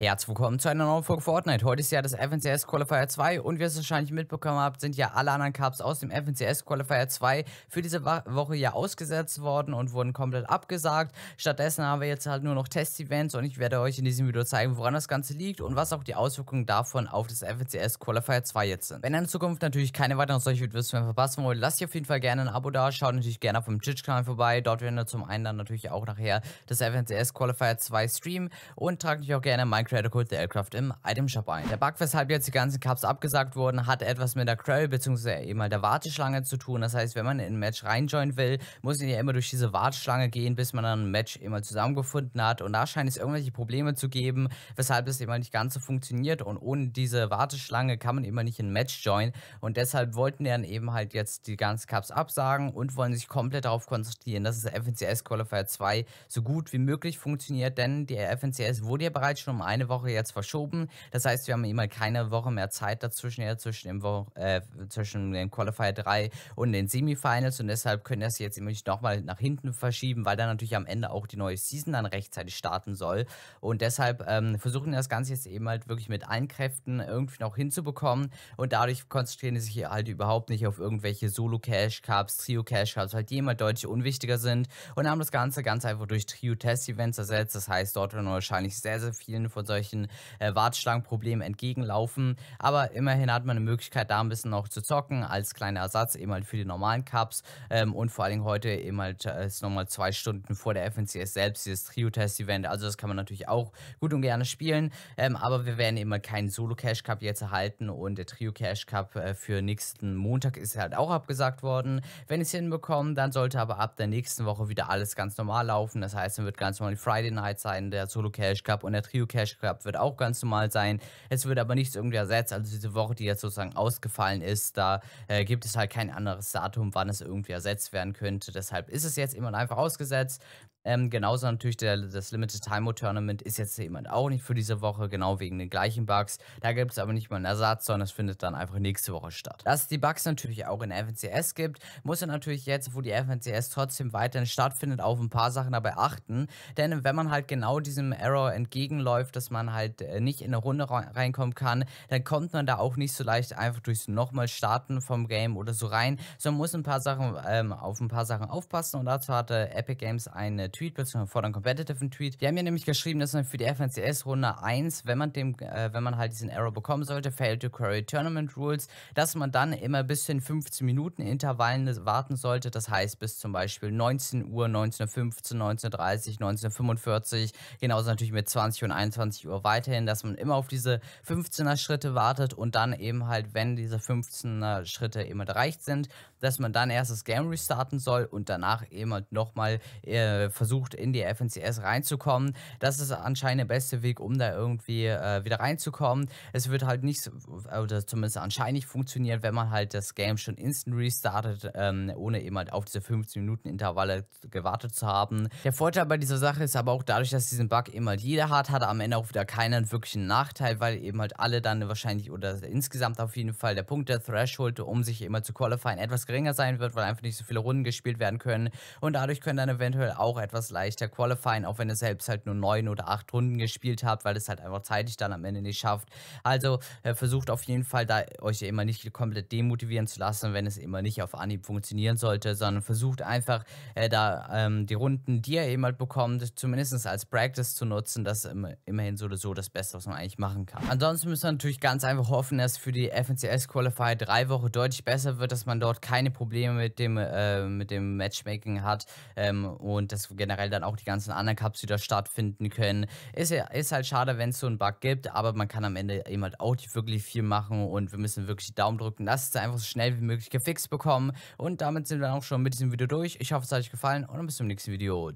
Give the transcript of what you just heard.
Herzlich willkommen zu einer neuen Folge Fortnite. Heute ist ja das FNCS Qualifier 2 und wie ihr es wahrscheinlich mitbekommen habt, sind ja alle anderen Cups aus dem FNCS Qualifier 2 für diese Woche ja ausgesetzt worden und wurden komplett abgesagt. Stattdessen haben wir jetzt halt nur noch Test-Events und ich werde euch in diesem Video zeigen, woran das Ganze liegt und was auch die Auswirkungen davon auf das FNCS Qualifier 2 jetzt sind. Wenn ihr in Zukunft natürlich keine weiteren solche Videos mehr verpassen wollt, lasst ihr auf jeden Fall gerne ein Abo da, schaut natürlich gerne auf dem Twitch-Kanal vorbei. Dort werden wir zum einen dann natürlich auch nachher das FNCS Qualifier 2 streamen und tragt euch auch gerne Minecraft Creator Code der Aircraft im Item Shop ein. Der Bug, weshalb jetzt die ganzen Cups abgesagt wurden, hat etwas mit der Query bzw. eben halt der Warteschlange zu tun. Das heißt, wenn man in ein Match reinjoinen will, muss man ja immer durch diese Warteschlange gehen, bis man dann ein Match immer halt zusammengefunden hat. Und da scheint es irgendwelche Probleme zu geben, weshalb es immer halt nicht ganz so funktioniert. Und ohne diese Warteschlange kann man immer halt nicht in ein Match joinen. Und deshalb wollten die dann eben halt jetzt die ganzen Cups absagen und wollen sich komplett darauf konzentrieren, dass das FNCS Qualifier 2 so gut wie möglich funktioniert. Denn die FNCS wurde ja bereits schon um ein eine Woche jetzt verschoben. Das heißt, wir haben immer keine Woche mehr Zeit dazwischen, ja, zwischen, dem Wo äh, zwischen den Qualifier 3 und den Semifinals. Und deshalb können wir das jetzt immer nicht nochmal nach hinten verschieben, weil dann natürlich am Ende auch die neue Season dann rechtzeitig starten soll. Und deshalb ähm, versuchen das Ganze jetzt eben halt wirklich mit allen Kräften irgendwie noch hinzubekommen. Und dadurch konzentrieren sie sich halt überhaupt nicht auf irgendwelche Solo-Cash-Cups, Trio-Cash-Cups, halt die immer deutlich unwichtiger sind. Und haben das Ganze ganz einfach durch Trio-Test-Events ersetzt. Das heißt, dort werden wahrscheinlich sehr, sehr viele von solchen äh, Wartschlangenproblemen entgegenlaufen. Aber immerhin hat man eine Möglichkeit, da ein bisschen noch zu zocken, als kleiner Ersatz eben halt für die normalen Cups. Ähm, und vor allen Dingen heute eben halt äh, ist nochmal zwei Stunden vor der FNCS selbst dieses Trio-Test-Event. Also das kann man natürlich auch gut und gerne spielen. Ähm, aber wir werden immer halt keinen Solo-Cash-Cup jetzt erhalten und der Trio-Cash-Cup äh, für nächsten Montag ist halt auch abgesagt worden. Wenn ich es hinbekomme, dann sollte aber ab der nächsten Woche wieder alles ganz normal laufen. Das heißt, dann wird ganz normal die Friday Night sein, der Solo Cash Cup und der Trio Cash Deutsch Cup wird auch ganz normal sein. Es wird aber nichts irgendwie ersetzt. Also diese Woche, die jetzt sozusagen ausgefallen ist, da äh, gibt es halt kein anderes Datum, wann es irgendwie ersetzt werden könnte. Deshalb ist es jetzt immer einfach ausgesetzt. Ähm, genauso natürlich der, das Limited Time Tournament ist jetzt eben auch nicht für diese Woche, genau wegen den gleichen Bugs. Da gibt es aber nicht mal einen Ersatz, sondern es findet dann einfach nächste Woche statt. Dass es die Bugs natürlich auch in FNCS gibt, muss er natürlich jetzt, wo die FNCS trotzdem weiterhin stattfindet, auf ein paar Sachen dabei achten. Denn wenn man halt genau diesem Error entgegenläuft, dass man halt äh, nicht in eine Runde reinkommen kann, dann kommt man da auch nicht so leicht einfach durchs nochmal starten vom Game oder so rein, sondern muss ein paar Sachen ähm, auf ein paar Sachen aufpassen und dazu hatte Epic Games eine Tweet, beziehungsweise vor einem competitiven Tweet. Die haben mir nämlich geschrieben, dass man für die FNCS Runde 1, wenn man dem, äh, wenn man halt diesen Error bekommen sollte, Fail to Query Tournament Rules, dass man dann immer bis in 15 Minuten Intervallen warten sollte. Das heißt bis zum Beispiel 19 Uhr, 19.15 Uhr, 19.30 19.45 genauso natürlich mit 20 und 21 Uhr weiterhin, dass man immer auf diese 15er Schritte wartet und dann eben halt, wenn diese 15er Schritte eben erreicht sind, dass man dann erst das Game restarten soll und danach eben halt nochmal äh, versucht, in die FNCS reinzukommen. Das ist anscheinend der beste Weg, um da irgendwie äh, wieder reinzukommen. Es wird halt nicht, äh, oder zumindest anscheinend nicht funktionieren, wenn man halt das Game schon instant restartet, ähm, ohne eben halt auf diese 15-Minuten-Intervalle gewartet zu haben. Der Vorteil bei dieser Sache ist aber auch dadurch, dass diesen Bug eben halt jeder hat, hat am Ende auch wieder keiner wirklich einen Nachteil, weil eben halt alle dann wahrscheinlich oder insgesamt auf jeden Fall der Punkt der Threshold, um sich immer zu qualifizieren, etwas geringer sein wird, weil einfach nicht so viele Runden gespielt werden können und dadurch können dann eventuell auch etwas leichter qualifieren, auch wenn ihr selbst halt nur neun oder acht Runden gespielt habt, weil es halt einfach zeitig dann am Ende nicht schafft. Also äh, versucht auf jeden Fall, da euch immer nicht komplett demotivieren zu lassen, wenn es immer nicht auf Anhieb funktionieren sollte, sondern versucht einfach äh, da ähm, die Runden, die ihr eben halt bekommt, zumindest als Practice zu nutzen. Das ist immer, immerhin so oder so das Beste, was man eigentlich machen kann. Ansonsten müssen wir natürlich ganz einfach hoffen, dass für die FNCS Qualifier drei Wochen deutlich besser wird, dass man dort keine Probleme mit dem, äh, mit dem Matchmaking hat ähm, und das generell dann auch die ganzen anderen Cups wieder stattfinden können. Ist, ist halt schade, wenn es so einen Bug gibt, aber man kann am Ende eben halt auch wirklich viel machen und wir müssen wirklich die Daumen drücken, dass es einfach so schnell wie möglich gefixt bekommen. Und damit sind wir dann auch schon mit diesem Video durch. Ich hoffe, es hat euch gefallen und bis zum nächsten Video.